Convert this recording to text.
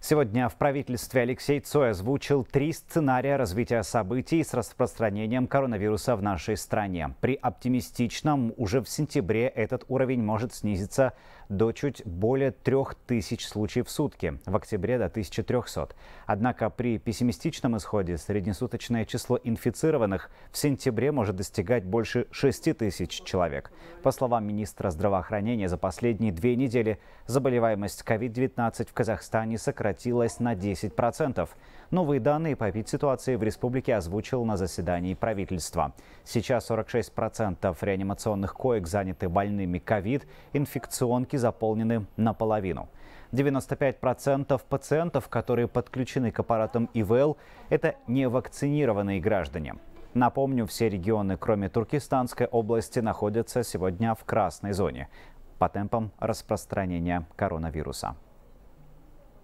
Сегодня в правительстве Алексей Цой озвучил три сценария развития событий с распространением коронавируса в нашей стране. При оптимистичном уже в сентябре этот уровень может снизиться до чуть более трех тысяч случаев в сутки, в октябре до 1300. Однако при пессимистичном исходе среднесуточное число инфицированных в сентябре может достигать больше тысяч человек. По словам министра здравоохранения, за последние две недели заболеваемость COVID-19 в Казахстане сократилась сократилась на 10%. Новые данные по ПИД-ситуации в республике озвучил на заседании правительства. Сейчас 46% реанимационных коек заняты больными ковид, инфекционки заполнены наполовину. 95% пациентов, которые подключены к аппаратам ИВЛ, это невакцинированные граждане. Напомню, все регионы, кроме Туркестанской области, находятся сегодня в красной зоне по темпам распространения коронавируса.